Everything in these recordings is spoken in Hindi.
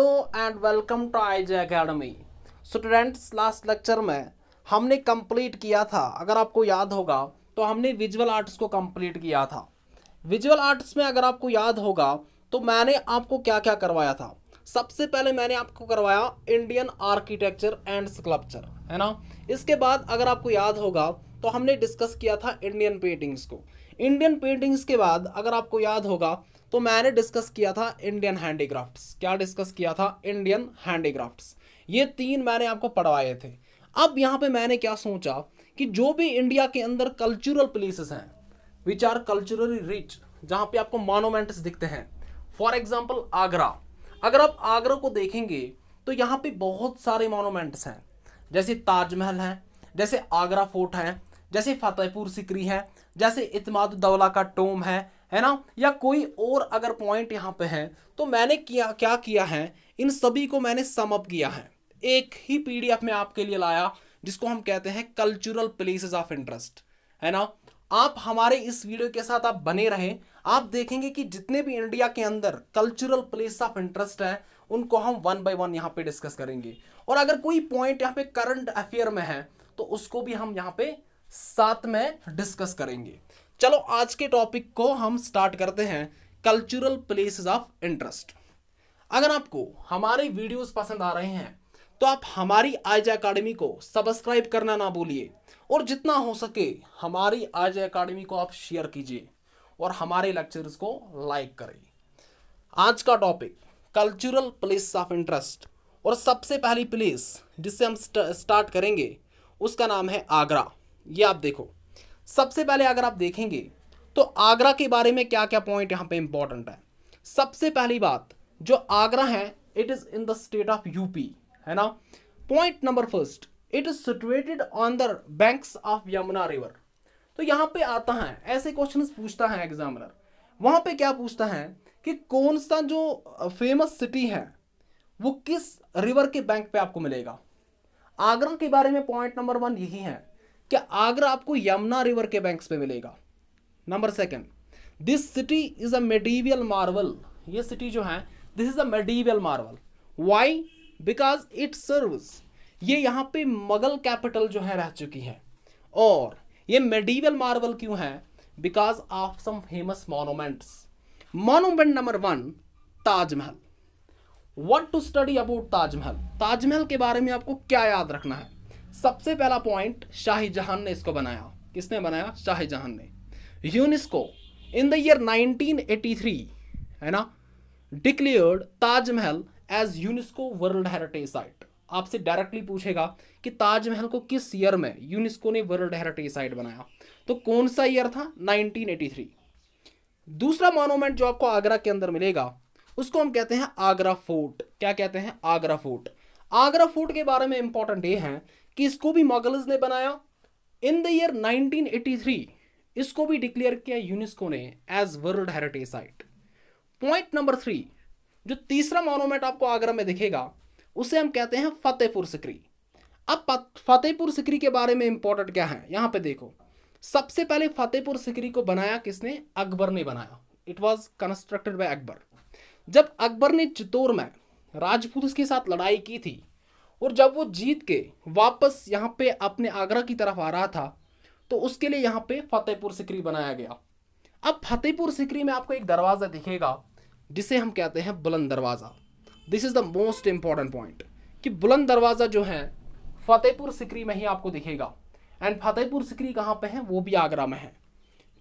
Hello and welcome to I J Academy students last lecture में हमने कंप्लीट किया था अगर आपको याद होगा तो हमने विजुअल आर्ट्स को कंप्लीट किया था विजुअल आर्ट्स में अगर आपको याद होगा तो मैंने आपको क्या क्या करवाया था सबसे पहले मैंने आपको करवाया इंडियन आर्किटेक्चर एंड स्कल्पचर है ना इसके बाद अगर आपको याद होगा तो हमने डिस्कस किया था इंडियन पेंटिंग्स को इंडियन पेंटिंग्स के बाद अगर आपको याद होगा तो मैंने डिस्कस किया था इंडियन हैंडीक्राफ्ट्स क्या डिस्कस किया था इंडियन हैंडीक्राफ्ट्स ये तीन मैंने आपको पढ़वाए थे अब यहाँ पे मैंने क्या सोचा कि जो भी इंडिया के अंदर कल्चरल प्लेसेस हैं विच आर कल्चरली रिच जहाँ पे आपको मोनोमेंट्स दिखते हैं फॉर एग्जाम्पल आगरा अगर आप आगरा को देखेंगे तो यहाँ पे बहुत सारे मोनोमेंट्स हैं जैसे ताजमहल है जैसे आगरा फोर्ट है जैसे फतेहपुर सिकरी है जैसे इतमाद दौला का टोम है है ना या कोई और अगर पॉइंट यहाँ पे है तो मैंने किया क्या किया है इन सभी को मैंने समअप किया है एक ही पीडीएफ में आपके लिए लाया जिसको हम कहते हैं कल्चरल प्लेसेस ऑफ इंटरेस्ट है ना आप हमारे इस वीडियो के साथ आप बने रहें आप देखेंगे कि जितने भी इंडिया के अंदर कल्चरल प्लेस ऑफ इंटरेस्ट हैं उनको हम वन बाय वन यहाँ पे डिस्कस करेंगे और अगर कोई पॉइंट यहाँ पे करंट अफेयर में है तो उसको भी हम यहाँ पे साथ में डिस्कस करेंगे चलो आज के टॉपिक को हम स्टार्ट करते हैं कल्चरल प्लेसेस ऑफ इंटरेस्ट अगर आपको हमारे वीडियोस पसंद आ रहे हैं तो आप हमारी आज अकाडमी को सब्सक्राइब करना ना भूलिए और जितना हो सके हमारी आज अकाडमी को आप शेयर कीजिए और हमारे लेक्चर्स को लाइक करें आज का topic cultural place of interest और सबसे पहली प्लेस जिससे हम स्टार्ट करेंगे उसका नाम है आगरा ये आप देखो सबसे पहले अगर आप देखेंगे तो आगरा के बारे में क्या क्या पॉइंट यहाँ पे इंपॉर्टेंट है सबसे पहली बात जो आगरा है it is in the state of UP है ना point number first it is situated on the banks of Yamuna river तो यहाँ पे आता है ऐसे क्वेश्चन पूछता है एग्जामिनर वहां पे क्या पूछता है कि कौन सा जो फेमस सिटी है वो किस रिवर के बैंक पे आपको मिलेगा आगरा के बारे में पॉइंट नंबर वन यही है कि आगरा आपको यमुना रिवर के बैंक्स पे मिलेगा number second this city is a medieval marvel ये सिटी जो है this is a medieval marvel why because it serves ये यहाँ पे मगल कैपिटल जो है रह चुकी है और ये मेडिवियल मार्वल क्यों है because of some famous monuments monument number one Taj Mahal what to study about Taj Mahal Taj Mahal के बारे में आपको क्या याद रखना है सबसे पहला पॉइंट शाहजहां ने इसको बनाया किसने बनाया शाहजहां ने यूनेस्को इन द ईयर 1983 है ना declared Taj Mahal as UNESCO world heritage site आपसे डायरेक्टली पूछेगा कि ताजमहल को किस ईयर में यूनेस्को ने वर्ल्ड हेरिटेज साइट बनाया तो कौन सा ईयर था 1983 दूसरा मोनूमेंट जो आपको आगरा के अंदर मिलेगा उसको हम कहते हैं आगरा फोर्ट क्या कहते हैं आगरा फोर्ट आगरा फोर्ट के बारे में इंपॉर्टेंट ये है कि इसको भी मुगल्स ने बनाया इन द ईयर 1983 इसको भी डिक्लेयर किया यूनेस्को ने as world heritage site point number three जो तीसरा मोनोमेंट आपको आगरा में दिखेगा उसे हम कहते हैं फतेहपुर सिकरी अब फतेहपुर सिकरी के बारे में इंपॉर्टेंट क्या है यहां पे देखो सबसे पहले फतेहपुर सिकरी को बनाया किसने अकबर ने बनाया it was constructed by Akbar जब अकबर ने चित्तौर में राजपूत उसके साथ लड़ाई की थी और जब वो जीत के वापस यहाँ पे अपने आगरा की तरफ आ रहा था तो उसके लिए यहाँ पे फतेहपुर सिकरी बनाया गया अब फतेहपुर सिकरी में आपको एक दरवाज़ा दिखेगा जिसे हम कहते हैं Buland Darwaza this is the most important point कि बुलंद दरवाज़ा जो है फतेहपुर सिकरी में ही आपको दिखेगा एंड फतेहपुर सिकरी कहाँ पे है वो भी आगरा में है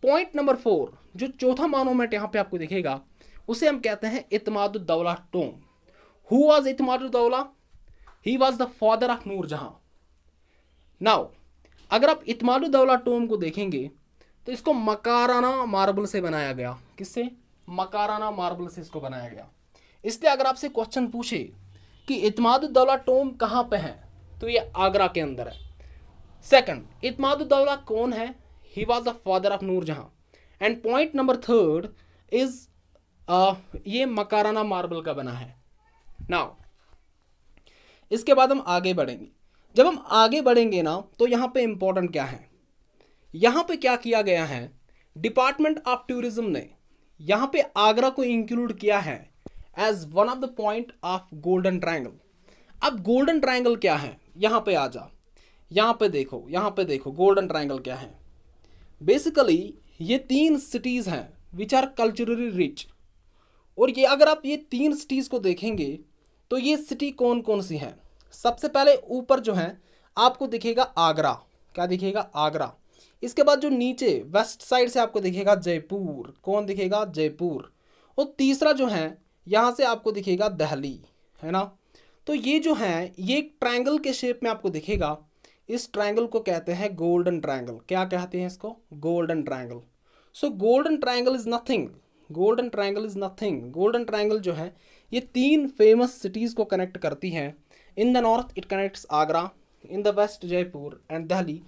पॉइंट नंबर फोर जो चौथा मानोमेंट यहाँ पे आपको दिखेगा उसे हम कहते हैं इतमादुद्दौला टोंग Who was Itmaduddawla? He was the father of Noor Jahan. Now, अगर आप इतमादुद्दौला टोम को देखेंगे तो इसको मकाराना मार्बल से बनाया गया किससे मकाराना मार्बल से इसको बनाया गया इसलिए अगर आपसे क्वेश्चन पूछे कि इतमादुद्दौला टोम कहाँ पे है तो ये आगरा के अंदर है सेकंड इतमादुद्दौला कौन है he was the father of Nur Jahan and point number third is ये मकाराना मार्बल का बना है नाउ इसके बाद हम आगे बढ़ेंगे जब हम आगे बढ़ेंगे ना तो यहाँ पे इम्पोर्टेंट क्या है यहाँ पे क्या किया गया है डिपार्टमेंट ऑफ टूरिज्म ने यहाँ पे आगरा को इंक्लूड किया है as one of the point of golden triangle अब गोल्डन ट्रायंगल क्या है यहाँ पे आ जा यहाँ पे देखो यहाँ पे देखो गोल्डन ट्राइंगल क्या है बेसिकली ये तीन सिटीज़ हैं विच आर कल्चरली रिच और ये अगर आप ये तीन सिटीज़ को देखेंगे तो ये सिटी कौन कौन सी हैं सबसे पहले ऊपर जो है आपको दिखेगा आगरा क्या दिखेगा आगरा इसके बाद जो नीचे वेस्ट साइड से आपको दिखेगा जयपुर कौन दिखेगा जयपुर और तीसरा जो है यहाँ से आपको दिखेगा दहली है ना तो ये जो है ये एक ट्रायंगल के शेप में आपको दिखेगा इस ट्रायंगल को कहते हैं गोल्डन ट्रायंगल क्या कहते हैं इसको golden triangle so golden triangle is nothing golden triangle is nothing golden triangle जो है ये तीन फेमस सिटीज़ को कनेक्ट करती हैं in the north it connects Agra in the west Jaipur and Delhi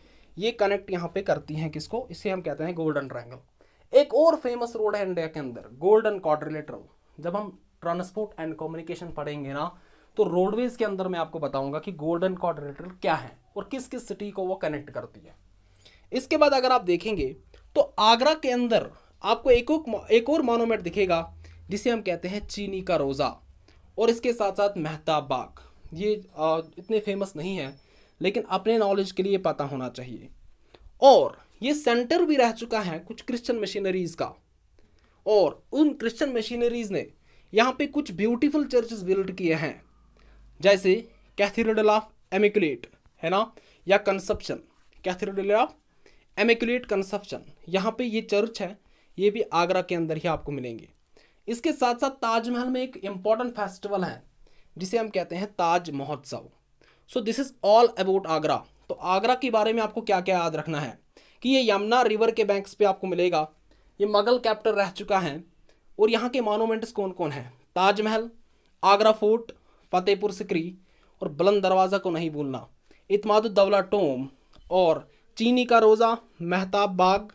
ये कनेक्ट यहाँ पे करती हैं किसको इसे हम कहते हैं गोल्डन ट्रायंगल एक और फेमस रोड है इंडिया के अंदर गोल्डन क्वाड्रिलेटरल जब हम ट्रांसपोर्ट एंड कम्युनिकेशन पढ़ेंगे ना तो रोडवेज के अंदर मैं आपको बताऊंगा कि गोल्डन क्वाड्रिलेटरल क्या है और किस किस सिटी को वो कनेक्ट करती है इसके बाद अगर आप देखेंगे तो आगरा के अंदर आपको एक और एक और मोनोमेंट दिखेगा जिसे हम कहते हैं चीनी का रोज़ा और इसके साथ साथ मेहताब बाग ये इतने फेमस नहीं हैं लेकिन अपने नॉलेज के लिए पता होना चाहिए और ये सेंटर भी रह चुका है कुछ क्रिश्चियन मशीनरीज़ का और उन क्रिश्चियन मशीनरीज़ ने यहाँ पे कुछ ब्यूटीफुल चर्चेस बिल्ड किए हैं जैसे कैथीड्रल ऑफ एमिकुलेट है ना या conception cathedral of immaculate conception यहाँ पे ये चर्च है ये भी आगरा के अंदर ही आपको मिलेंगे इसके साथ साथ ताजमहल में एक इम्पॉर्टेंट फेस्टिवल है जिसे हम कहते हैं Taj Mahotsav so this is all about Agra तो आगरा के बारे में आपको क्या क्या याद रखना है कि ये यमुना रिवर के बैंक्स पे आपको मिलेगा ये मगल कैप्टर रह चुका है और यहाँ के मोनूमेंट्स कौन कौन हैं ताजमहल आगरा फोर्ट फतेहपुर सिकरी और बुलंद दरवाज़ा को नहीं भूलना इतमादुद्दौला टोम और चीनी का रोज़ा मेहताब बाग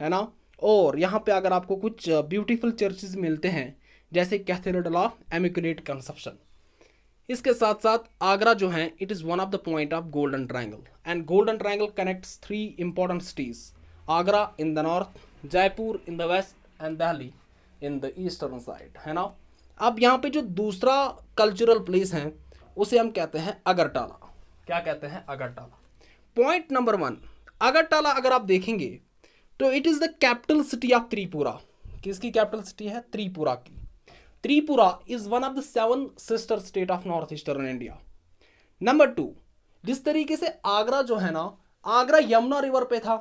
है ना और यहाँ पे अगर आपको कुछ ब्यूटीफुल चर्चेज मिलते हैं जैसे कैथेड्रल ऑफ एमिकुलेट कंसप्शन इसके साथ साथ आगरा जो है it is one of the point of golden triangle and golden triangle connects three important cities Agra in the north Jaipur in the west and Delhi in the eastern side है ना अब यहाँ पे जो दूसरा कल्चरल प्लेस है उसे हम कहते हैं अगरटाला क्या कहते हैं Agartala point number one Agartala अगर आप देखेंगे तो it is the capital city of Tripura किसकी कैपिटल सिटी है त्रिपुरा की Tripura is one of the seven sister state of north eastern India number two जिस तरीके से आगरा जो है ना आगरा यमुना रिवर पे था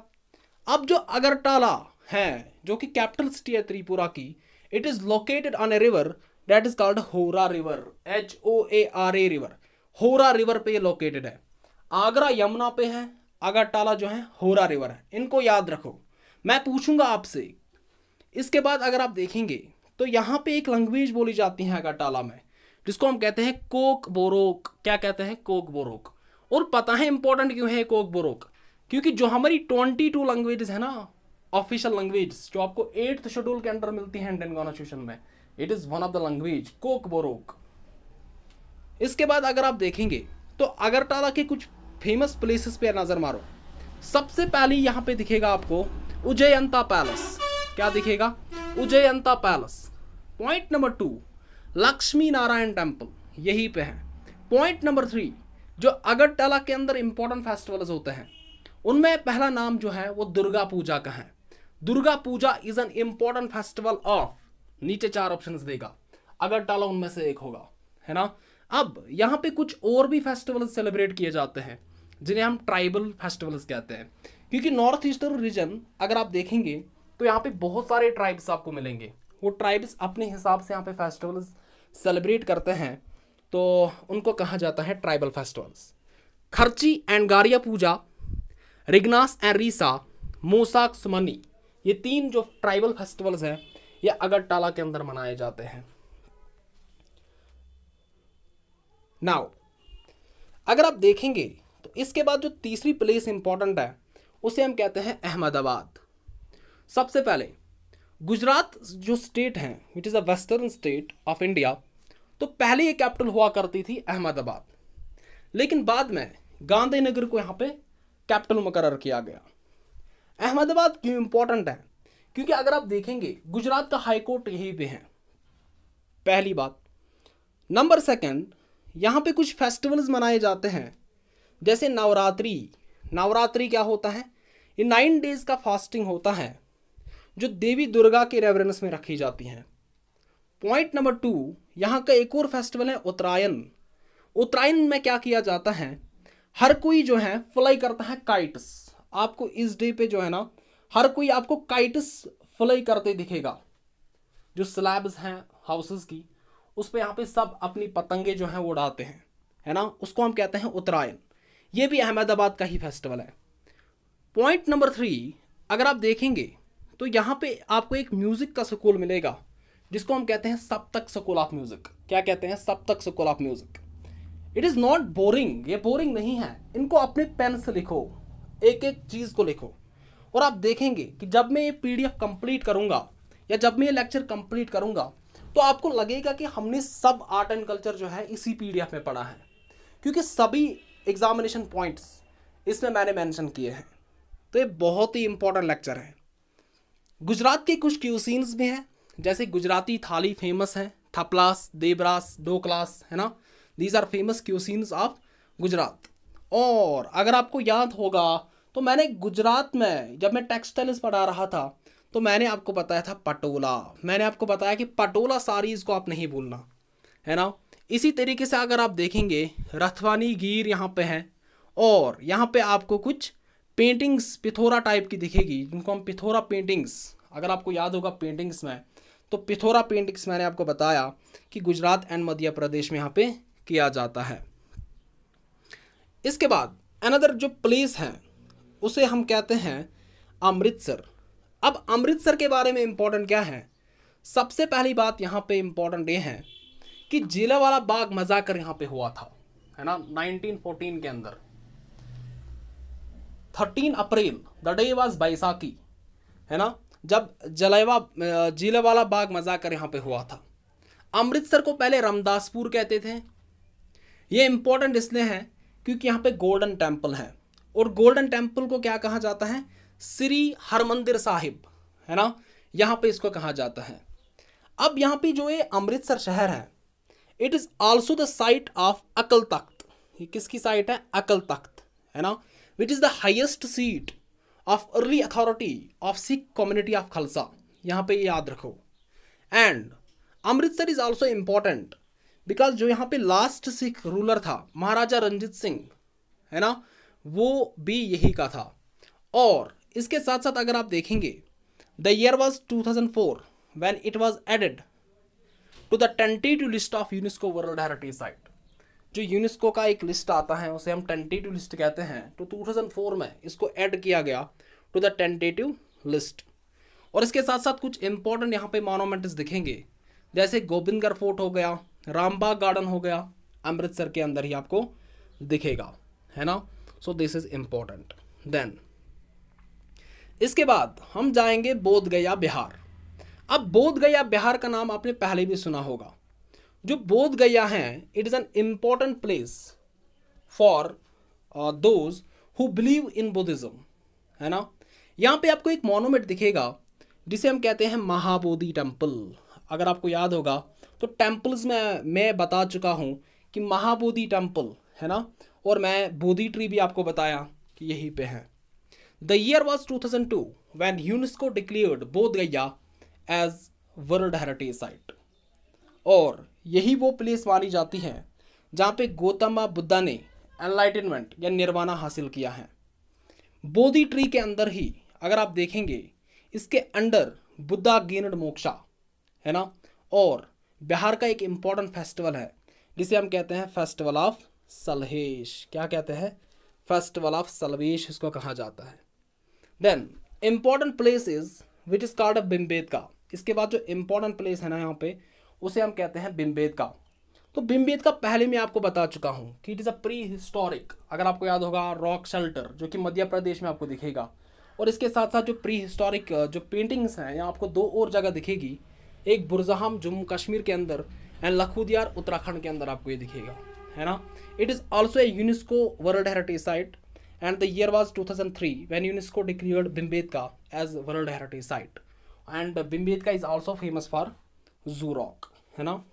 अब जो अगरटाला है जो कि कैपिटल सिटी है त्रिपुरा की it is located on a river that is called Haora river H O A R A river Haora river पे लोकेटेड है आगरा यमुना पे है अगरटाला जो है होरा रिवर है इनको याद रखो मैं पूछूंगा आपसे इसके बाद अगर आप देखेंगे तो यहाँ पे एक लैंग्वेज बोली जाती है अगरटाला में जिसको हम कहते हैं कोक बोरोक क्या कहते हैं कोक बोरोक और पता है इंपॉर्टेंट क्यों है कोक बोरोक क्योंकि जो हमारी ट्वेंटी टू लैंग्वेज है ना ऑफिशियल लैंग्वेज जो आपको एट्थ शेड्यूल के अंडर मिलती है इंडियन कॉन्स्टिट्यूशन में it is one of the language Kokborok इसके बाद अगर आप देखेंगे तो अगरटाला के कुछ फेमस प्लेसेस पे नज़र मारो सबसे पहले यहाँ पे दिखेगा आपको उजयंता पैलेस क्या दिखेगा Ujjayanta palace point number two Lakshmi Narayan temple यही पे है पॉइंट नंबर थ्री जो अगरतला के अंदर इंपॉर्टेंट फेस्टिवल्स होते हैं उनमें पहला नाम जो है वो दुर्गा पूजा का है Durga Puja is an important festival of नीचे चार ऑप्शंस देगा टाला उनमें से एक होगा है ना अब यहाँ पे कुछ और भी फेस्टिवल्स सेलिब्रेट किए जाते हैं जिन्हें हम ट्राइबल फेस्टिवल्स कहते हैं क्योंकि नॉर्थ ईस्टर्न रीजन अगर आप देखेंगे तो यहाँ पे बहुत सारे ट्राइब्स आपको मिलेंगे वो ट्राइब्स अपने हिसाब से यहाँ पे फेस्टिवल्स सेलिब्रेट करते हैं तो उनको कहा जाता है ट्राइबल फेस्टिवल्स खर्ची एंड गारिया पूजा रिगनास एंड रीसा मोसाक सुमनी ये तीन जो ट्राइबल फेस्टिवल्स हैं ये अगरटाला के अंदर मनाए जाते हैं नाउ अगर आप देखेंगे तो इसके बाद जो तीसरी प्लेस इंपॉर्टेंट है उसे हम कहते हैं अहमदाबाद सबसे पहले गुजरात जो स्टेट है which is a western state of India तो पहले ये कैपिटल हुआ करती थी अहमदाबाद लेकिन बाद में गांधीनगर को यहाँ पे कैपिटल मुकर किया गया अहमदाबाद क्यों इम्पोर्टेंट है क्योंकि अगर आप देखेंगे गुजरात का हाई कोर्ट यहीं पे है पहली बात नंबर सेकंड यहाँ पे कुछ फेस्टिवल्स मनाए जाते हैं जैसे नवरात्रि नवरात्रि क्या होता है ये नाइन डेज का फास्टिंग होता है जो देवी दुर्गा के रेवरेंस में रखी जाती हैं पॉइंट नंबर टू यहाँ का एक और फेस्टिवल है उत्तरायण उत्तरायण में क्या किया जाता है हर कोई जो है फ्लाई करता है काइट्स आपको इस डे पे जो है ना हर कोई आपको काइट्स फ्लाई करते दिखेगा जो स्लैब्स हैं हाउसेस की उस पर यहाँ पे सब अपनी पतंगे जो हैं वो उड़ाते हैं है ना उसको हम कहते हैं उत्तरायण ये भी अहमदाबाद का ही फेस्टिवल है पॉइंट नंबर थ्री अगर आप देखेंगे तो यहाँ पे आपको एक म्यूज़िक का स्कूल मिलेगा जिसको हम कहते हैं Saptak school of music क्या कहते हैं Saptak school of music it is not boring ये बोरिंग नहीं है इनको अपने पेन से लिखो एक एक चीज़ को लिखो और आप देखेंगे कि जब मैं ये पी डी एफ कम्प्लीट करूँगा या जब मैं ये लेक्चर कम्प्लीट करूँगा तो आपको लगेगा कि हमने सब आर्ट एंड कल्चर जो है इसी पी डी एफ में पढ़ा है क्योंकि सभी एग्जामिनेशन पॉइंट्स इसमें मैंने मेंशन किए हैं तो ये बहुत ही इंपॉर्टेंट लेक्चर है गुजरात के कुछ क्यूसिन्स भी हैं जैसे गुजराती थाली फेमस है थपलास देबरास डोकलास है ना these are famous cuisines of Gujarat और अगर आपको याद होगा तो मैंने गुजरात में जब मैं टेक्सटाइल्स पढ़ा रहा था तो मैंने आपको बताया था पटोला मैंने आपको बताया कि पटोला साड़ीज़ को आप नहीं भूलना है ना इसी तरीके से अगर आप देखेंगे रथवानी गिर यहाँ पे है और यहाँ पे आपको कुछ पेंटिंग्स पिथोरा टाइप की दिखेगी जिनको हम पिथोरा पेंटिंग्स अगर आपको याद होगा पेंटिंग्स में तो पिथोरा पेंटिंग्स मैंने आपको बताया कि गुजरात एंड मध्य प्रदेश में यहाँ पे किया जाता है इसके बाद अनदर जो प्लेस है उसे हम कहते हैं अमृतसर अब अमृतसर के बारे में इम्पोर्टेंट क्या है सबसे पहली बात यहाँ पे इम्पोर्टेंट ये है कि जिला वाला बाग मजाकर यहाँ पे हुआ था है ना 1914 के अंदर 13 April the day was Baisakhi है ना जब जलेवा जिले वाला बाग मजाकर यहाँ पे हुआ था अमृतसर को पहले रामदासपुर कहते थे ये इंपॉर्टेंट इसलिए है क्योंकि यहाँ पे गोल्डन टेम्पल है और गोल्डन टेम्पल को क्या कहा जाता है श्री हरमंदिर साहिब है ना यहाँ पे इसको कहा जाता है अब यहाँ पे जो ये अमृतसर शहर है it is also the site of Akal Takht ये किसकी साइट है अकल तख्त है ना which is the highest seat of early authority of Sikh community of Khalsa यहाँ पे याद रखो and Amritsar is also important because जो यहाँ पे लास्ट सिख रूलर था महाराजा रंजीत सिंह है ना वो भी यही का था और इसके साथ साथ अगर आप देखेंगे the year was two thousand four when it was added to the tentative list of UNESCO world heritage site जो यूनेस्को का एक लिस्ट आता है उसे हम टेंटेटिव लिस्ट कहते हैं तो 2004 में इसको ऐड किया गया टू द टेंटेटिव लिस्ट और इसके साथ साथ कुछ इंपॉर्टेंट यहाँ पे मोनोमेंट्स दिखेंगे जैसे गोविंदगढ़ फोर्ट हो गया रामबाग गार्डन हो गया अमृतसर के अंदर ही आपको दिखेगा है ना so this is important then इसके बाद हम जाएंगे बोध गया बिहार अब बोध गया बिहार का नाम आपने पहले भी सुना होगा जो बोध गया है it is an important place for those who believe in Buddhism है ना यहाँ पे आपको एक मोनोमेंट दिखेगा जिसे हम कहते हैं महाबोधि टेम्पल अगर आपको याद होगा तो टेम्पल्स में मैं बता चुका हूँ कि महाबोधि टेम्पल है ना और मैं बोधि ट्री भी आपको बताया कि यहीं पे है the year was two thousand two when UNESCO declared Bodh Gaya as world heritage site और यही वो प्लेस मानी जाती है जहाँ पे गौतम बुद्धा ने एनलाइटनमेंट या निर्वाणा हासिल किया है बोधी ट्री के अंदर ही अगर आप देखेंगे इसके अंडर बुद्धा गेनड मोक्षा है ना और बिहार का एक इम्पॉर्टेंट फेस्टिवल है जिसे हम कहते हैं फेस्टिवल ऑफ सलहेश क्या कहते हैं फेस्टिवल ऑफ सलवेश इसको कहा जाता है then important place is which is called of Bhimbetka इसके बाद जो इम्पोर्टेंट प्लेस है ना यहाँ पे उसे हम कहते हैं बिम्बेद का तो बिम्बेद का पहले मैं आपको बता चुका हूँ कि it is a prehistoric अगर आपको याद होगा रॉक शेल्टर जो कि मध्य प्रदेश में आपको दिखेगा और इसके साथ साथ जो प्री हिस्टोरिक जो पेंटिंग्स हैं यहाँ आपको दो और जगह दिखेगी एक बुरजहम जम्मू कश्मीर के अंदर एंड लखूदियार उत्तराखंड के अंदर आपको ये दिखेगा है ना it is also a UNESCO world heritage site and the year was two thousand three when UNESCO declared Bhimbetka as world heritage site and Bhimbetka is also famous for जूरोक है ना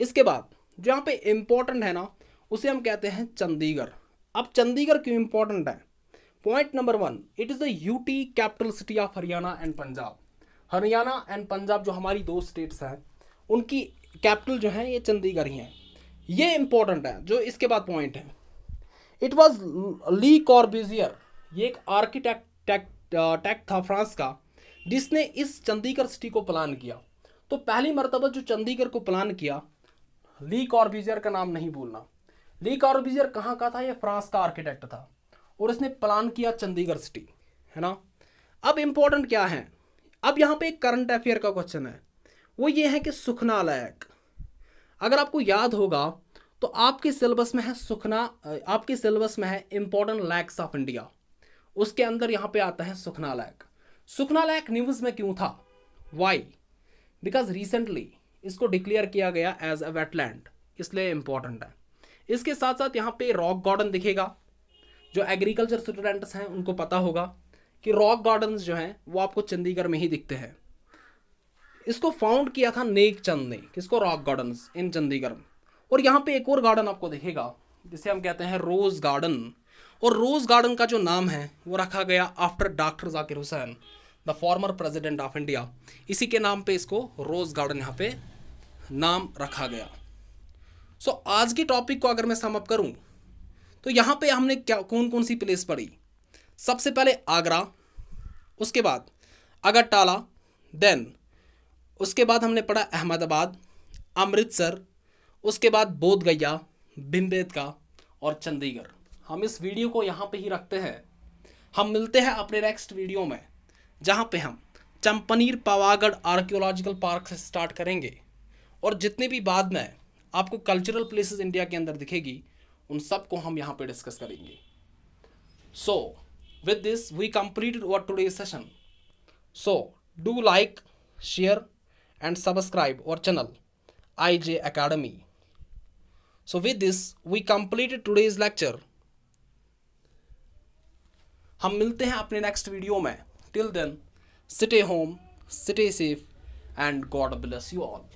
इसके बाद जो यहाँ पे इम्पोर्टेंट है ना उसे हम कहते हैं चंडीगढ़ अब चंडीगढ़ क्यों इम्पोर्टेंट है point number one it is the UT capital city of Haryana and Punjab Haryana and Punjab जो हमारी दो स्टेट्स हैं उनकी कैपिटल जो है ये चंडीगढ़ ही है ये इम्पोर्टेंट है जो इसके बाद पॉइंट है इट वॉज ली कॉर्बिजियर ये एक आर्किटेक्ट टेक uh, था फ्रांस का जिसने इस चंडीगढ़ सिटी को प्लान किया तो पहली मरतबा जो चंडीगढ़ को प्लान किया ली कॉर्बिजर का नाम नहीं बोलना ली कॉर्बिजर कहाँ का था ये फ्रांस का आर्किटेक्ट था और इसने प्लान किया चंडीगढ़ सिटी है ना अब इम्पोर्टेंट क्या है अब यहाँ पे एक करंट अफेयर का क्वेश्चन है वो ये है कि सुखना लैक अगर आपको याद होगा तो आपके सिलेबस में है सुखना आपके सिलेबस में है इम्पोर्टेंट लैक्स ऑफ इंडिया उसके अंदर यहाँ पे आता है सुखना लैक सुखना लायक न्यूज़ में क्यों था वाई बिकॉज रिसेंटली इसको डिक्लेयर किया गया एज अ वेटलैंड इसलिए इंपॉर्टेंट है इसके साथ साथ यहाँ पे रॉक गार्डन दिखेगा जो एग्रीकल्चर स्टूडेंट्स हैं उनको पता होगा कि रॉक गार्डन्स जो हैं वो आपको चंडीगढ़ में ही दिखते हैं इसको फाउंड किया था नेक चंद ने किसको रॉक गार्डन्स इन चंडीगढ़ और यहाँ पे एक और गार्डन आपको दिखेगा जिसे हम कहते हैं रोज़ गार्डन और रोज़ गार्डन का जो नाम है वो रखा गया after doctor Zakir Hussain the former president of India इसी के नाम पे इसको रोज़ गार्डन यहाँ पे नाम रखा गया सो so, आज के टॉपिक को अगर मैं समअप करूँ तो यहाँ पे हमने क्या कौन कौन सी प्लेस पढ़ी सबसे पहले आगरा उसके बाद अगरटाला देन उसके बाद हमने पढ़ा अहमदाबाद अमृतसर उसके बाद बोध गया भिम्बेदका और चंडीगढ़ हम इस वीडियो को यहाँ पे ही रखते हैं हम मिलते हैं अपने नेक्स्ट वीडियो में जहाँ पे हम चंपनीर पावागढ़ आर्कियोलॉजिकल पार्क से स्टार्ट करेंगे और जितने भी बाद में आपको कल्चरल प्लेसेस इंडिया के अंदर दिखेगी उन सबको हम यहाँ पे डिस्कस करेंगे so with this we complete our today session so do like share and subscribe और channel I J academy so with this we complete today's lecture हम मिलते हैं अपने नेक्स्ट वीडियो में Till then, stay home, stay safe, and God bless you all.